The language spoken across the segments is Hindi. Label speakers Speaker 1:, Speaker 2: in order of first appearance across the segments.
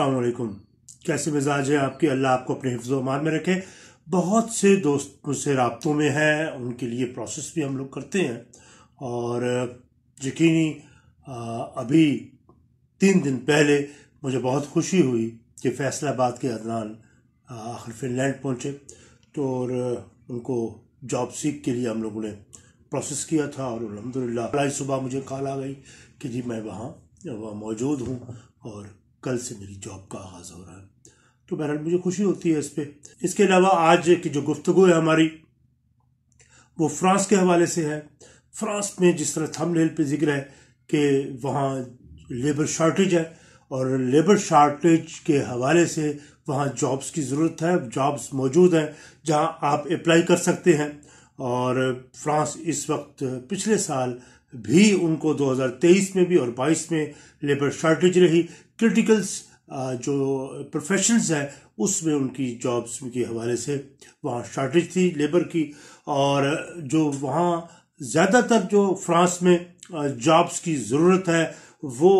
Speaker 1: असलकुम कैसे मिजाज है आपके अल्लाह आपको अपने हिफ्ज़ मान में रखे बहुत से दोस्त मुझसे रबतों में हैं उनके लिए प्रोसेस भी हम लोग करते हैं और यकीनी अभी तीन दिन पहले मुझे बहुत खुशी हुई कि फैसलाबाद के अदनान आखिर फिनलैंड पहुँचे तो और उनको जॉब सीख के लिए हम लोगों ने प्रोसेस किया था और अलहमदिल्ला सुबह मुझे कॉल आ गई कि जी मैं वहाँ वहाँ मौजूद हूँ और कल से मेरी जॉब का आगाज हो रहा है तो बहरहाल मुझे खुशी होती है इस पर इसके अलावा आज की जो गुफ्तु है हमारी वो फ्रांस के हवाले से है फ्रांस में जिस तरह थम लेल पर जिक्र है कि वहाँ लेबर शॉर्टेज है और लेबर शार्टेज के हवाले से वहाँ जॉब्स की ज़रूरत है जॉब्स मौजूद हैं जहाँ आप अप्लाई कर सकते हैं और फ्रांस इस वक्त पिछले साल भी उनको 2023 में भी और 22 में लेबर शॉर्टेज रही क्रिटिकल्स जो प्रोफेशंस है उसमें उनकी जॉब्स के हवाले से वहाँ शॉर्टेज थी लेबर की और जो वहाँ ज़्यादातर जो फ्रांस में जॉब्स की ज़रूरत है वो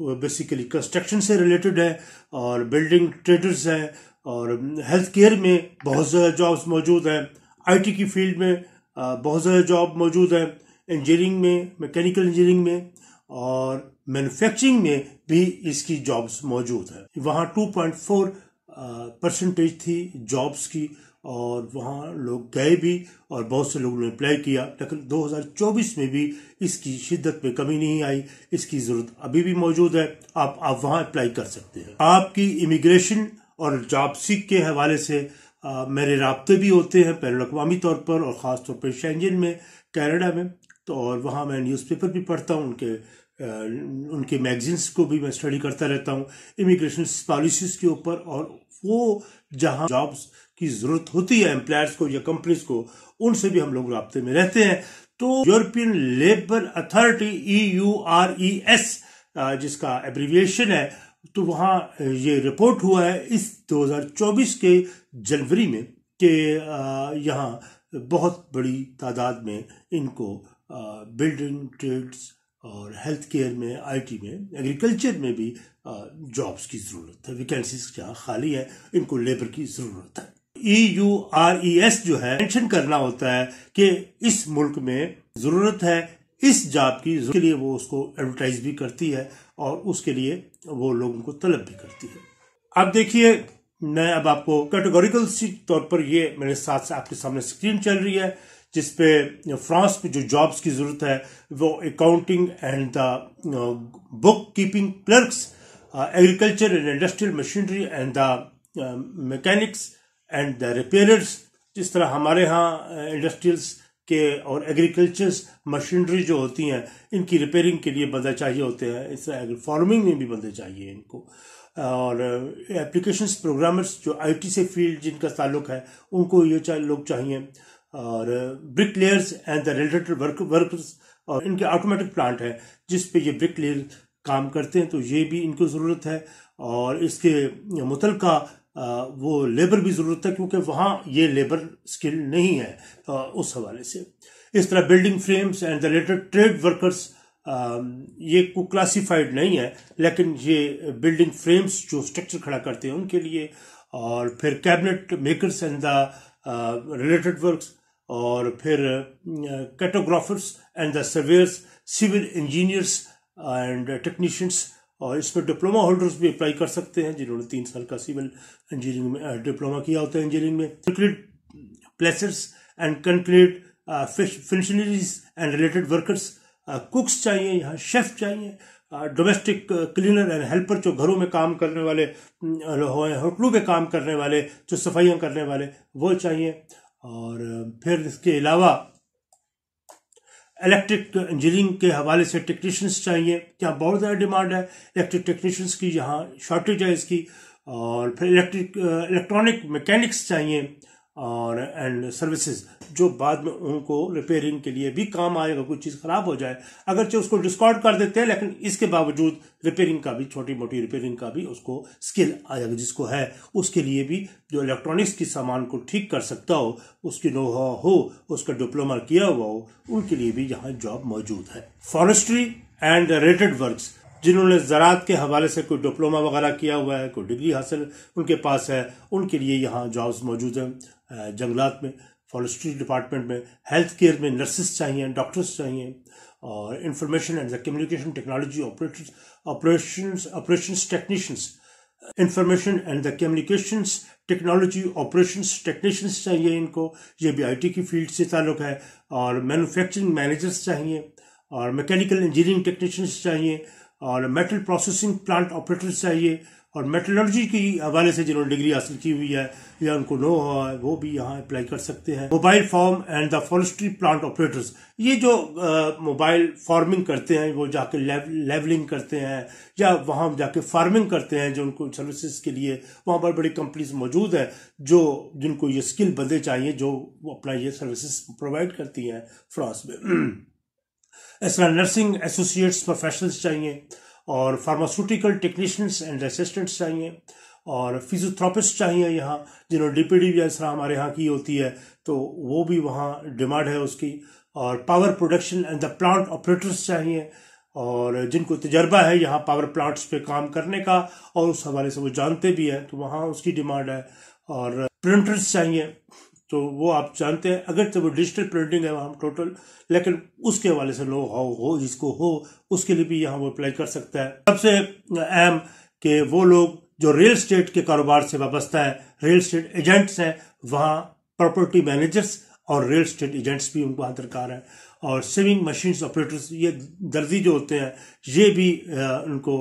Speaker 1: बेसिकली कंस्ट्रक्शन से रिलेटेड है और बिल्डिंग ट्रेडर्स हैं और हेल्थ केयर में बहुत ज़्यादा जॉब्स मौजूद हैं आईटी की फील्ड में बहुत ज़्यादा जॉब मौजूद हैं इंजीनियरिंग में मैकेनिकल इंजीनियरिंग में और मैन्युफैक्चरिंग में भी इसकी जॉब्स मौजूद है वहाँ 2.4 परसेंटेज थी जॉब्स की और वहाँ लोग गए भी और बहुत से लोगों ने अप्लाई किया लेकिन 2024 में भी इसकी शिद्दत में कमी नहीं आई इसकी ज़रूरत अभी भी मौजूद है आप आप वहाँ अप्लाई कर सकते हैं आपकी इमिग्रेशन और जॉब सीख के हवाले से आ, मेरे रबते भी होते हैं पैन तौर पर और ख़ास तौर पर शेंजन में कैनेडा में तो और वहाँ मैं न्यूज़पेपर भी पढ़ता हूँ उनके उनके मैगजीन्स को भी मैं स्टडी करता रहता हूँ इमिग्रेशन पॉलिसीज़ के ऊपर और वो जहाँ जॉब्स की ज़रूरत होती है एम्प्लॉयर्स को या कंपनीज को उनसे भी हम लोग रबते में रहते हैं तो European labour authority E U R E S जिसका एब्रीविएशन है तो वहाँ ये रिपोर्ट हुआ है इस 2024 के जनवरी में कि यहाँ बहुत बड़ी तादाद में इनको बिल्डिंग ट्रेड्स और हेल्थ केयर में आईटी में एग्रीकल्चर में भी जॉब्स की ज़रूरत है वैकेंसीज जहाँ खाली है इनको लेबर की ज़रूरत है E U R E S जो है मेंशन करना होता है कि इस मुल्क में ज़रूरत है इस जॉब की के लिए वो उसको एडवर्टाइज भी करती है और उसके लिए वो लोगों को तलब भी करती है अब देखिए मैं अब आपको कैटेगोरिकल तौर पर ये मेरे साथ आपके सामने स्क्रीन चल रही है जिस पे फ्रांस में जो जॉब्स की ज़रूरत है वो accounting and the book keeping clerks agriculture and industrial machinery and the mechanics and the repairers जिस तरह हमारे यहाँ इंडस्ट्रियल्स uh, के और एग्रीकल्चर्स मशीनरी जो होती हैं इनकी रिपेयरिंग के लिए बंदा चाहिए होते हैं इस तरह फार्मिंग में भी बंदे चाहिए इनको और एप्लीकेशंस uh, प्रोग्रामर्स जो आईटी से फील्ड जिनका ताल्लुक है उनको ये चाहिए लोग चाहिए और brick layers and the related work workers और इनके ऑटोमेटिक प्लांट है जिस पे ये ब्रिक लेयर काम करते हैं तो ये भी इनको ज़रूरत है और इसके मुतल का वो लेबर भी ज़रूरत है क्योंकि वहाँ ये लेबर स्किल नहीं है तो उस हवाले से इस तरह building frames and the related trade workers ये को क्लासीफाइड नहीं है लेकिन ये बिल्डिंग फ्रेम्स जो स्ट्रक्चर खड़ा करते हैं उनके लिए और फिर cabinet makers and the related works और फिर cartographers and the surveyors civil engineers and technicians और इसमें डिप्लोमा होल्डर्स भी अप्लाई कर सकते हैं जिन्होंने तीन साल का सिविल इंजीनियरिंग में डिप्लोमा किया होता है इंजीनियरिंग में concrete placers and concrete finishers and related workers cooks चाहिए यहाँ शेफ चाहिए डोमेस्टिक क्लीनर एंड हेल्पर जो घरों में काम करने वाले होटलों में काम करने वाले जो सफाइयाँ करने वाले वो चाहिए और फिर इसके अलावा इलेक्ट्रिक इंजीनियरिंग तो के हवाले से टेक्नीशियंस चाहिए क्या बहुत ज़्यादा डिमांड है इलेक्ट्रिक टेक्नीशियंस की यहाँ शॉर्टेज है इसकी और फिर इलेक्ट्रिक इलेक्ट्रॉनिक मैकेनिक्स चाहिए और एंड सर्विसेज जो बाद में उनको रिपेयरिंग के लिए भी काम आएगा कोई चीज़ ख़राब हो जाए अगरचे उसको डिस्कार्ड कर देते हैं लेकिन इसके बावजूद रिपेयरिंग का भी छोटी मोटी रिपेयरिंग का भी उसको स्किल आएगा जिसको है उसके लिए भी जो इलेक्ट्रॉनिक्स की सामान को ठीक कर सकता हो उसकी नो हो उसका डिप्लोमा किया हुआ हो उनके लिए भी यहाँ जॉब मौजूद है फॉरेस्ट्री एंड रिलेटेड वर्क्स जिन्होंने ज़रात के हवाले से कोई डिप्लोमा वगैरह किया हुआ है कोई डिग्री हासिल उनके पास है उनके लिए यहाँ जॉब्स मौजूद हैं जंगलात में फॉरेस्ट्री डिपार्टमेंट में हेल्थ केयर में नर्सिस चाहिए डॉक्टर्स चाहिए और information and communication technology operators operation operation technicians information and the communications technology operations technicians चाहिए इनको ये भी आईटी की फील्ड से ताल्लुक है और मैन्युफैक्चरिंग मैनेजर्स चाहिए और मैकेनिकल इंजीनियरिंग टेक्नीशियंस चाहिए और मेटल प्रोसेसिंग प्लांट ऑपरेटर चाहिए और मेटलर्जी के हवाले से जिन्होंने डिग्री हासिल की हुई है या उनको नो हुआ है वो भी यहाँ अप्लाई कर सकते हैं mobile farm and the forestry plant operators ये जो मोबाइल फार्मिंग करते हैं वो जाके लेवलिंग करते हैं या वहाँ जाके फार्मिंग करते हैं जो उनको सर्विसेज के लिए वहाँ पर बड़ी कंपनीज मौजूद है जो जिनको ये स्किल बदले चाहिए जो अपना ये सर्विसेज प्रोवाइड करती हैं फ्रांस में इस तरह नर्सिंग एसोसिएट्स प्रोफेशनल्स चाहिए और फार्मास्यूटिकल टेक्नीशियंस एंड असिस्टेंट्स चाहिए और फिजियोथेरापिस्ट चाहिए यहाँ जिन्होंने डी पी डी भी इस तरह हमारे यहाँ की होती है तो वो भी वहाँ डिमांड है उसकी और power production and the plant operators चाहिए और जिनको तजर्बा है यहाँ पावर प्लांट्स पे काम करने का और उस हवाले से वो जानते भी हैं तो वहाँ उसकी डिमांड है और प्रिंटर्स चाहिए तो वो आप जानते हैं अगर तो वो डिजिटल प्रिंटिंग है वहाँ टोटल लेकिन उसके हवाले से लोग हाउ हो जिसको हो उसके लिए भी यहाँ वो अप्लाई कर सकता है सबसे अहम कि वो लोग जो रियल स्टेट के कारोबार से वाबस्ता है रियल स्टेट एजेंट्स हैं वहाँ प्रॉपर्टी मैनेजर्स और रियल स्टेट एजेंट्स भी उनको दरकार है और सिविंग मशीन ऑपरेटर्स ये दर्जी जो होते हैं ये भी उनको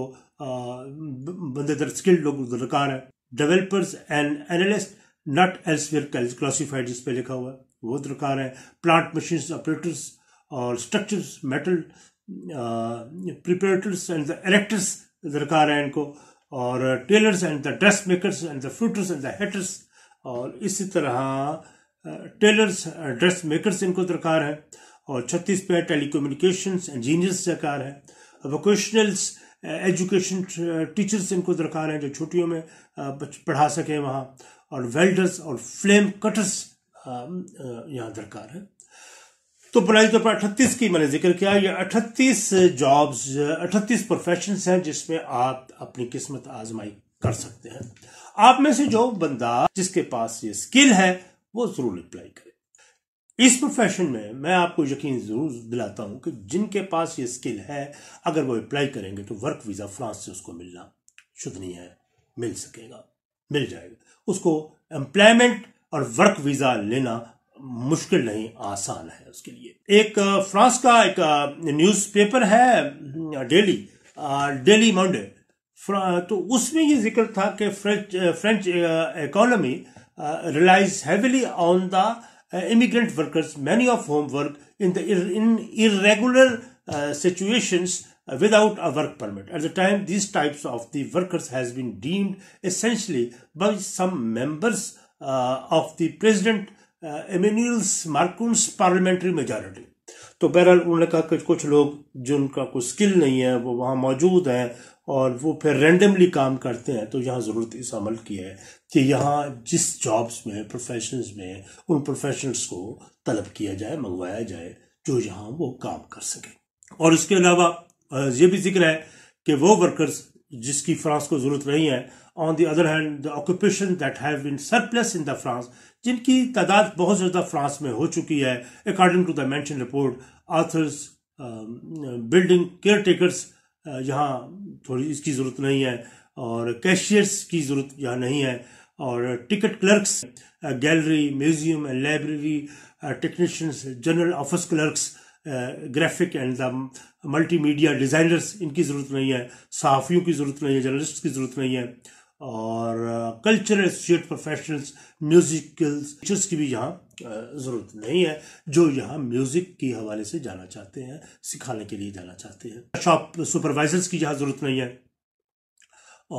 Speaker 1: बंदे दर स्किल्ड लोग दरकार है developers and analyst not elsewhere classified जिस पे लिखा हुआ वो दरकार है प्लांट मशीन ऑपरेटर्स और structures metal preparers and the erectors दरकार है इनको और tailors and the dress makers and the furriers and the hatters और इसी तरह टेलर्स ड्रेस मेकर्स इनको दरकार है और छत्तीस पे टेली कम्युनिकेशन इंजीनियर्स दरकार है वोकेशनल्स एजुकेशन टीचर्स इनको दरकार है जो छुट्टियों में पढ़ा सकें वहाँ और वेल्डर्स और फ्लेम कटर्स यहाँ दरकार है तो बुनियादी तौर पर अठतीस की मैंने जिक्र किया ये अठतीस जॉब्स अठतीस प्रोफेशन हैं जिसमें आप अपनी किस्मत आजमाई कर सकते हैं आप में से जो बंदा जिसके पास ये स्किल है वो जरूर अप्लाई करे इस प्रोफेशन में मैं आपको यकीन जरूर दिलाता हूं कि जिनके पास ये स्किल है अगर वो अप्लाई करेंगे तो वर्क वीजा फ्रांस से उसको मिलना शुद्ध नहीं है मिल सकेगा मिल जाएगा उसको एम्प्लॉयमेंट और वर्क वीजा लेना मुश्किल नहीं आसान है उसके लिए एक फ्रांस का एक न्यूज़पेपर है डेली डेली मंडे तो उसमें ये जिक्र था कि French French economy relies heavily on the immigrant workers many of home work in the in irregular situations without a work permit. At the time, these types of the workers has been deemed essentially by some members uh, of the President uh, Emmanuel Marcon's parliamentary majority. तो बहरहाल उन्होंने कहा कि कुछ लोग जिनका कोई स्किल नहीं है वो वहाँ मौजूद हैं और वो फिर रेंडमली काम करते हैं तो यहाँ ज़रूरत इस अमल की है कि यहाँ जिस जॉब्स में प्रोफेशंस में उन प्रोफेशनल्स को तलब किया जाए मंगवाया जाए जो यहाँ वो काम कर सकें और इसके अलावा ये भी जिक्र है कि वो वर्कर्स जिसकी फ्रांस को जरूरत नहीं है on the other hand the occupation that have been surplus in the France जिनकी तादाद बहुत ज़्यादा फ्रांस में हो चुकी है according to the mention report authors building care takers यहाँ थोड़ी इसकी ज़रूरत नहीं है और कैशियर्स की ज़रूरत यहाँ नहीं है और ticket clerks gallery museum library technicians general office clerks graphic and the multimedia designers इनकी ज़रूरत नहीं है सहाफ़ियों की ज़रूरत नहीं है जर्नलिस्ट की ज़रूरत नहीं है और culture associate professionals musicals teachers की भी यहाँ ज़रूरत नहीं है जो यहाँ म्यूज़िक के हवाले से जाना चाहते हैं सिखाने के लिए जाना चाहते हैं शॉप सुपरवाइजर्स की यहाँ ज़रूरत नहीं है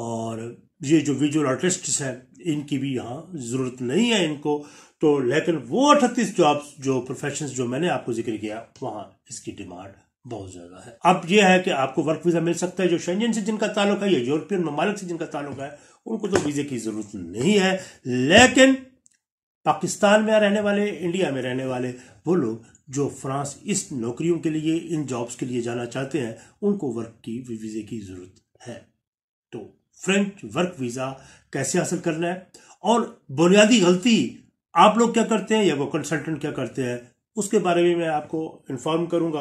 Speaker 1: और ये जो विजुअल आर्टिस्ट हैं इनकी भी यहाँ ज़रूरत नहीं है इनको तो लेकिन वो अठतीस जॉब्स जो प्रोफेशन जो मैंने आपको जिक्र किया वहां इसकी डिमांड बहुत ज्यादा है अब यह है कि आपको वर्क वीजा मिल सकता है जो शेंजन से जिनका ताल्लुक है या यूरोपियन ममालिक से जिनका ताल्लुक है उनको तो वीजे की जरूरत नहीं है लेकिन पाकिस्तान में रहने वाले इंडिया में रहने वाले वो लोग जो फ्रांस इस नौकरियों के लिए इन जॉब्स के लिए जाना चाहते हैं उनको वर्क की वीजे की जरूरत है तो फ्रेंच वर्क वीजा कैसे हासिल करना है और बुनियादी गलती आप लोग क्या करते हैं या वो कंसल्टेंट क्या करते हैं उसके बारे में मैं आपको इन्फॉर्म करूंगा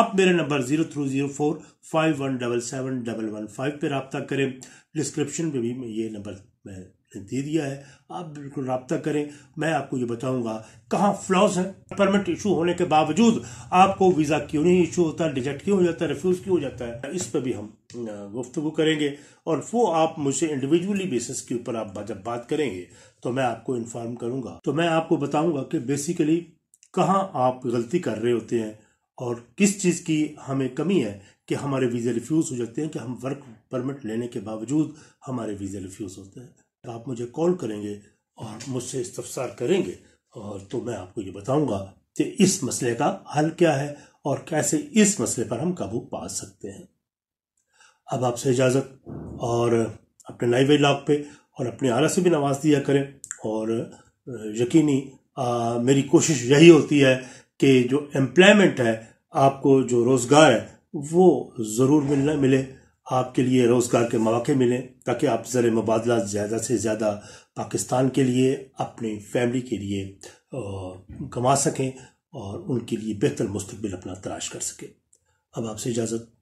Speaker 1: आप मेरे number zero through zero four five one double seven double one five पर रबता करें डिस्क्रिप्शन में भी मैं ये नंबर मैं दे दिया है आप बिल्कुल रबता करें मैं आपको ये बताऊंगा कहाँ फ्लॉज है परमिट इशू होने के बावजूद आपको वीज़ा क्यों नहीं इशू होता रिजेक्ट क्यों हो जाता है रिफ्यूज़ क्यों हो जाता है इस पर भी हम गुफ्तु करेंगे और वो आप मुझसे इंडिविजुअली बेसिस के ऊपर आप जब बात करेंगे तो मैं आपको इन्फॉर्म करूंगा तो मैं आपको बताऊंगा कि बेसिकली कहाँ आप गलती कर रहे होते हैं और किस चीज़ की हमें कमी है कि हमारे वीज़े रिफ्यूज़ हो जाते हैं कि हम वर्क परमिट लेने के बावजूद हमारे वीज़े रिफ्यूज़ होते हैं तो आप मुझे कॉल करेंगे और मुझसे इस्तफसार करेंगे और तो मैं आपको ये बताऊंगा कि इस मसले का हल क्या है और कैसे इस मसले पर हम काबू पा सकते हैं अब आपसे इजाज़त और अपने नाइवे लॉक पे और अपने आला से भी नवाज दिया करें और यकीनी आ, मेरी कोशिश यही होती है कि जो एम्प्लॉयमेंट है आपको जो रोज़गार है वो ज़रूर मिलना मिले आपके लिए रोज़गार के मौके मिलें ताकि आप ज़र मुबादला ज़्यादा से ज़्यादा पाकिस्तान के लिए अपनी फैमिली के लिए कमा सकें और उनके लिए बेहतर मुस्तबिल अपना तलाश कर सकें अब आपसे इजाज़त